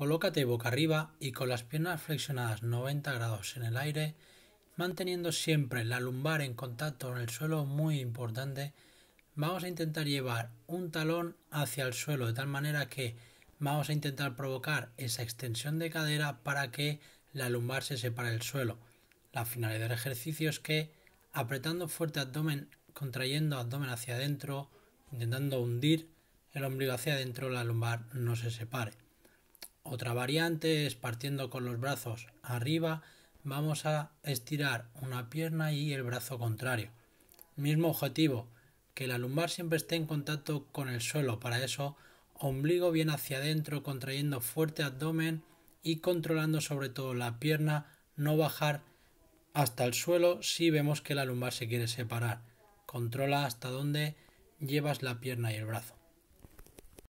Colócate boca arriba y con las piernas flexionadas 90 grados en el aire, manteniendo siempre la lumbar en contacto con el suelo, muy importante. Vamos a intentar llevar un talón hacia el suelo de tal manera que vamos a intentar provocar esa extensión de cadera para que la lumbar se separe del suelo. La finalidad del ejercicio es que apretando fuerte abdomen, contrayendo abdomen hacia adentro, intentando hundir el ombligo hacia adentro, la lumbar no se separe. Otra variante es partiendo con los brazos arriba, vamos a estirar una pierna y el brazo contrario. Mismo objetivo, que la lumbar siempre esté en contacto con el suelo, para eso ombligo bien hacia adentro, contrayendo fuerte abdomen y controlando sobre todo la pierna, no bajar hasta el suelo si vemos que la lumbar se quiere separar. Controla hasta dónde llevas la pierna y el brazo.